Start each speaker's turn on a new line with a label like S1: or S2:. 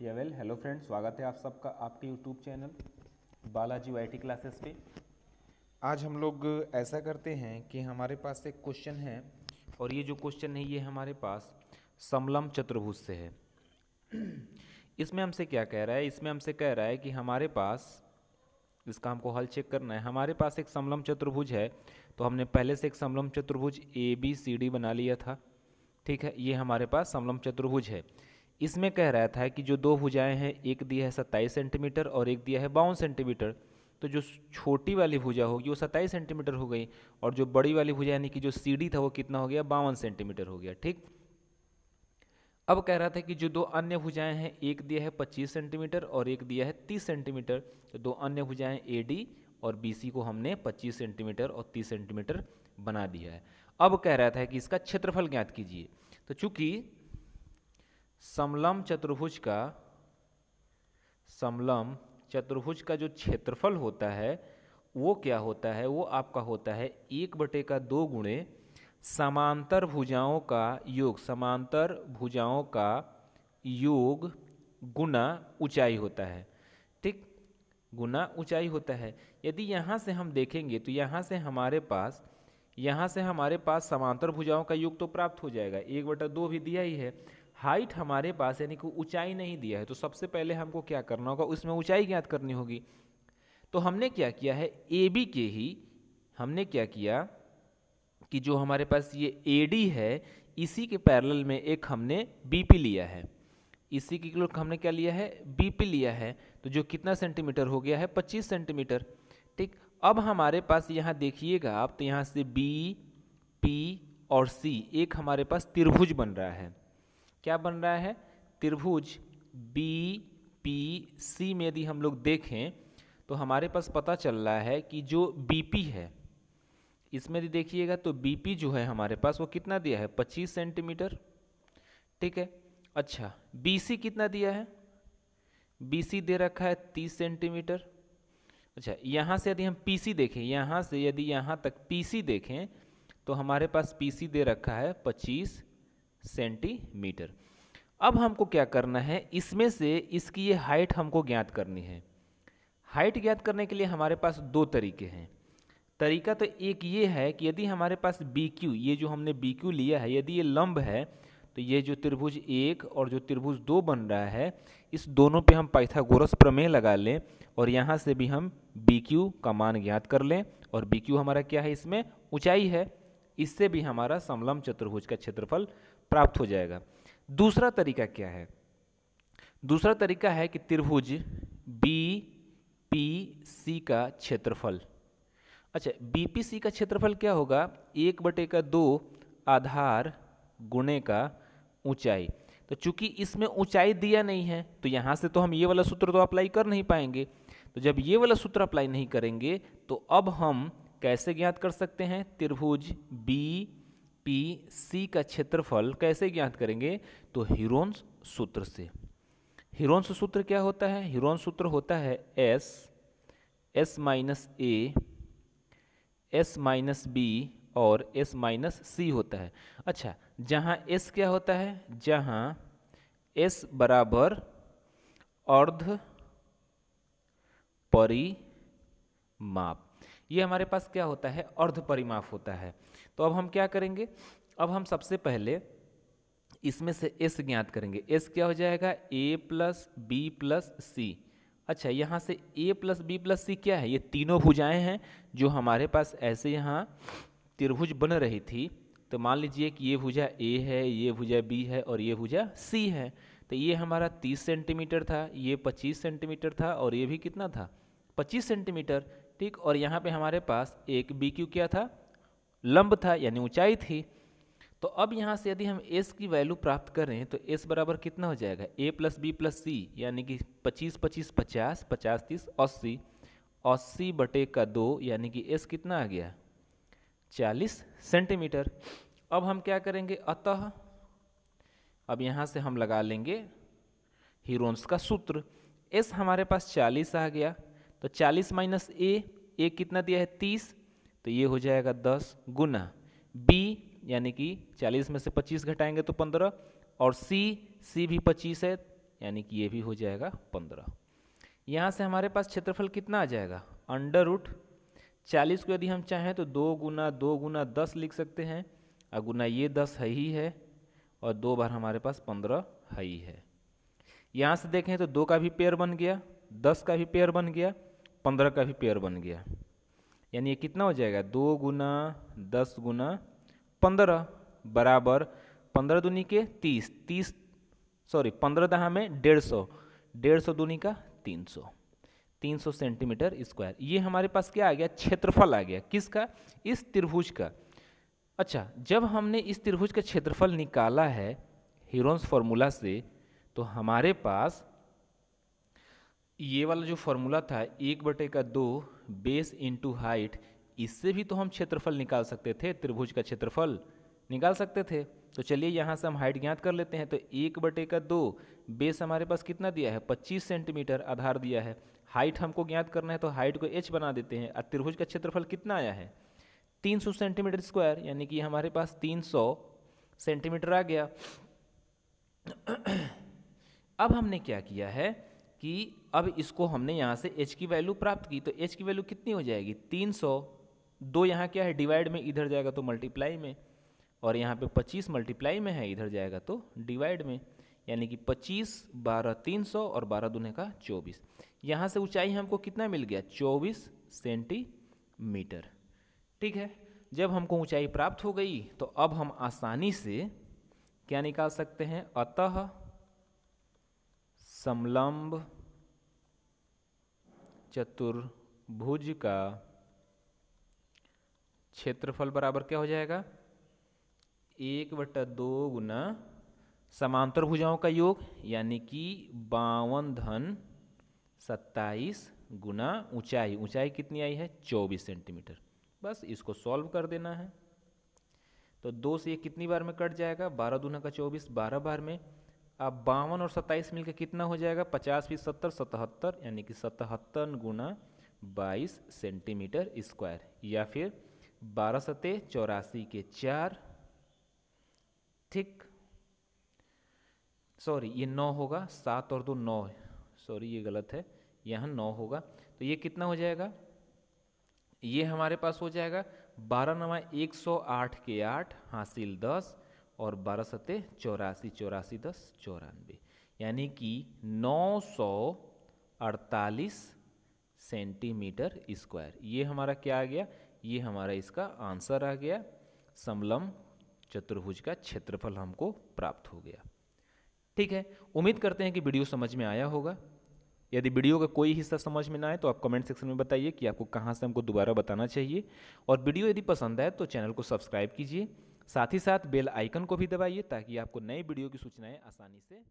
S1: या well hello friend स्वागत है आप सबका आपके YouTube channel Balaji Y T classes पे आज हम लोग ऐसा करते हैं कि हमारे पास एक क्वेश्चन है और ये जो क्वेश्चन है ये हमारे पास समलम चतुर्भुज से है इसमें हमसे क्या कह रहा है इसमें हमसे कह रहा है कि हमारे पास इसका हमको हल चेक करना है हमारे पास एक समलम चतुर्भुज है तो हमने पहले से एक समलम चतुर्भुज ए बी सी डी बना लिया था ठीक है ये हमारे पास समलम चतुर्भुज है इसमें कह रहा था कि जो दो भुजाएं हैं एक दिया है सत्ताईस सेंटीमीटर और एक दिया है बावन सेंटीमीटर तो जो छोटी वाली भुजा होगी वो सत्ताईस सेंटीमीटर हो गई और जो बड़ी वाली भुजा यानी कि जो सीढ़ी था वो कितना हो गया बावन सेंटीमीटर हो गया ठीक अब कह रहा था कि जो दो अन्य भुजाएं हैं एक दिया है पच्चीस सेंटीमीटर और एक दिया है तीस सेंटीमीटर तो दो अन्य भुजाएं ए डी और बी सी को हमने पच्चीस सेंटीमीटर और तीस सेंटीमीटर बना दिया है अब कह रहा था कि इसका क्षेत्रफल ज्ञात कीजिए तो चूंकि समलम चतुर्भुज का समलम चतुर्भुज का जो क्षेत्रफल होता है वो क्या होता है वो आपका होता है एक बटे का दो गुणे समांतर भुजाओं का योग समांतर भुजाओं का योग गुना ऊंचाई होता है ठीक गुना ऊंचाई होता है यदि यहाँ से हम देखेंगे तो यहाँ से हमारे पास यहाँ से हमारे पास समांतर भुजाओं का योग तो प्राप्त हो जाएगा एक बटा दो भी दिया ही है हाइट हमारे पास यानी कि ऊंचाई नहीं दिया है तो सबसे पहले हमको क्या करना होगा उसमें ऊंचाई ज्ञात करनी होगी तो हमने क्या किया है ए बी के ही हमने क्या किया कि जो हमारे पास ये ए डी है इसी के पैरल में एक हमने बी पी लिया है इसी की हमने क्या लिया है बी पी लिया है तो जो कितना सेंटीमीटर हो गया है पच्चीस सेंटीमीटर ठीक अब हमारे पास यहाँ देखिएगा आप तो यहाँ से बी पी और सी एक हमारे पास त्रिभुज बन रहा है क्या बन रहा है त्रिभुज बी पी सी में यदि हम लोग देखें तो हमारे पास पता चल रहा है कि जो बी पी है इसमें यदि देखिएगा तो बी पी जो है हमारे पास वो कितना दिया है 25 सेंटीमीटर ठीक है अच्छा बी सी कितना दिया है बी सी दे रखा है 30 सेंटीमीटर अच्छा यहाँ से यदि हम पी सी देखें यहाँ से यदि यहाँ तक पी सी देखें तो हमारे पास पी सी दे रखा है पच्चीस सेंटीमीटर अब हमको क्या करना है इसमें से इसकी ये हाइट हमको ज्ञात करनी है हाइट ज्ञात करने के लिए हमारे पास दो तरीके हैं तरीका तो एक ये है कि यदि हमारे पास बी क्यू ये जो हमने बी क्यू लिया है यदि ये लंब है तो ये जो त्रिभुज एक और जो त्रिभुज दो बन रहा है इस दोनों पे हम पाइथागोरस प्रमेय लगा लें और यहाँ से भी हम बी क्यू का मान ज्ञात कर लें और बी क्यू हमारा क्या है इसमें ऊंचाई है इससे भी हमारा समलम चतुर्भुज का क्षेत्रफल प्राप्त हो जाएगा दूसरा तरीका क्या है दूसरा तरीका है कि त्रिभुज बी पी सी का क्षेत्रफल अच्छा बी पी सी का क्षेत्रफल क्या होगा एक बटे का दो आधार गुणे का ऊंचाई तो चूंकि इसमें ऊंचाई दिया नहीं है तो यहाँ से तो हम ये वाला सूत्र तो अप्लाई कर नहीं पाएंगे तो जब ये वाला सूत्र अप्लाई नहीं करेंगे तो अब हम कैसे ज्ञात कर सकते हैं त्रिभुज बी पी सी का क्षेत्रफल कैसे ज्ञात करेंगे तो हिरोन्स सूत्र से हिरोन्स सूत्र क्या होता है हिरोन्स सूत्र होता है S S minus A S minus B और एस माइनस सी होता है अच्छा जहां एस क्या होता है जहां एस बराबर अर्ध परिमाप ये हमारे पास क्या होता है अर्ध परिमाप होता है तो अब हम क्या करेंगे अब हम सबसे पहले इसमें से एस ज्ञात करेंगे एस क्या हो जाएगा A plus B plus C अच्छा यहाँ से A plus B plus C क्या है ये तीनों भुजाएं हैं जो हमारे पास ऐसे यहाँ त्रिभुज बन रही थी तो मान लीजिए कि ये भुजा ए है ये भुजा बी है और ये भुजा सी है तो ये हमारा 30 सेंटीमीटर था ये 25 सेंटीमीटर था और ये भी कितना था 25 सेंटीमीटर ठीक और यहाँ पे हमारे पास एक बी क्यू क्या था लंब था यानी ऊंचाई थी तो अब यहाँ से यदि हम एस की वैल्यू प्राप्त करें तो एस बराबर कितना हो जाएगा A plus B plus C यानी कि पच्चीस पच्चीस पचास पचास तीस अस्सी अस्सी बटे का दो यानी कि एस कितना आ गया चालीस सेंटीमीटर अब हम क्या करेंगे अतः अब यहाँ से हम लगा लेंगे हीरोन्स का सूत्र एस हमारे पास चालीस आ गया तो चालीस माइनस ए ए कितना दिया है तीस तो ये हो जाएगा दस गुना बी यानी कि चालीस में से पच्चीस घटाएंगे तो पंद्रह और सी सी भी पच्चीस है यानी कि ये भी हो जाएगा पंद्रह यहाँ से हमारे पास क्षेत्रफल कितना आ जाएगा अंडर रूट चालीस को यदि हम चाहें तो दो गुना दो गुना दस लिख सकते हैं और गुना ये दस है ही है और दो बार हमारे पास पंद्रह है ही है यहाँ से देखें तो दो का भी पेयर बन गया दस का भी पेयर बन गया पंद्रह का भी पेयर बन गया यानी ये कितना हो जाएगा दो गुना दस गुना पंद्रह बराबर पंद्रह दूनी के तीस तीस सॉरी पंद्रह दहा में डेढ़ सौ डेढ़ सौ दूनी का तीन सौ तीन सौ सेंटीमीटर स्क्वायर ये हमारे पास क्या आ गया क्षेत्रफल आ गया किसका इस त्रिभुज का अच्छा जब हमने इस त्रिभुज का क्षेत्रफल निकाला है हीरोन्स फॉर्मूला से तो हमारे पास ये वाला जो फॉर्मूला था एक बटे का दो बेस इंटू हाइट इससे भी तो हम क्षेत्रफल निकाल सकते थे त्रिभुज का क्षेत्रफल निकाल सकते थे तो चलिए यहाँ से हम हाइट ज्ञात कर लेते हैं तो एक बटे का दो बेस हमारे पास कितना दिया है 25 सेंटीमीटर आधार दिया है हाइट हमको ज्ञात करना है तो हाइट को एच बना देते हैं और त्रिभुज का क्षेत्रफल कितना आया है 300 सेंटीमीटर स्क्वायर यानी कि हमारे पास 300 सेंटीमीटर आ गया अब हमने क्या किया है कि अब इसको हमने यहाँ से h की वैल्यू प्राप्त की तो h की वैल्यू कितनी हो जाएगी तीन सौ दो यहाँ क्या है डिवाइड में इधर जाएगा तो मल्टीप्लाई में और यहाँ पे पच्चीस मल्टीप्लाई में है इधर जाएगा तो डिवाइड में यानी कि पच्चीस बारह तीन सौ और बारह दूने का चौबीस यहाँ से ऊंचाई हमको कितना मिल गया चौबीस सेंटीमीटर ठीक है जब हमको ऊँचाई प्राप्त हो गई तो अब हम आसानी से क्या निकाल सकते हैं अतः समलंब चतुर्भुज का क्षेत्रफल बराबर क्या हो जाएगा एक बटा दो गुना समांतर भुजाओं का योग यानी कि बावन धन सत्ताईस गुना ऊंचाई ऊंचाई कितनी आई है चौबीस सेंटीमीटर बस इसको सॉल्व कर देना है तो दो से ये कितनी बार में कट जाएगा बारह दुना का चौबीस बारह बार में अब बावन और सत्ताईस मिलकर कितना हो जाएगा पचास बीस सत्तर सतहत्तर यानी कि सतहत्तर गुना बाईस सेंटीमीटर स्क्वायर या फिर बारह सतह चौरासी के चार ठीक सॉरी ये नौ होगा सात और दो नौ सॉरी ये गलत है यहाँ नौ होगा तो ये कितना हो जाएगा ये हमारे पास हो जाएगा बारह नवा एक सौ आठ के आठ हासिल दस और बारह सत्ते चौरासी चौरासी दस चौरानवे यानी कि नौ सौ अड़तालीस सेंटीमीटर स्क्वायर ये हमारा क्या आ गया ये हमारा इसका आंसर आ गया समलम चतुर्भुज का क्षेत्रफल हमको प्राप्त हो गया ठीक है उम्मीद करते हैं कि वीडियो समझ में आया होगा यदि वीडियो का कोई हिस्सा समझ में ना आए तो आप कमेंट सेक्शन में बताइए कि आपको कहाँ से हमको दोबारा बताना चाहिए और वीडियो यदि पसंद आए तो चैनल को सब्सक्राइब कीजिए साथ ही साथ बेल आइकन को भी दबाइए ताकि आपको नए वीडियो की सूचनाएं आसानी से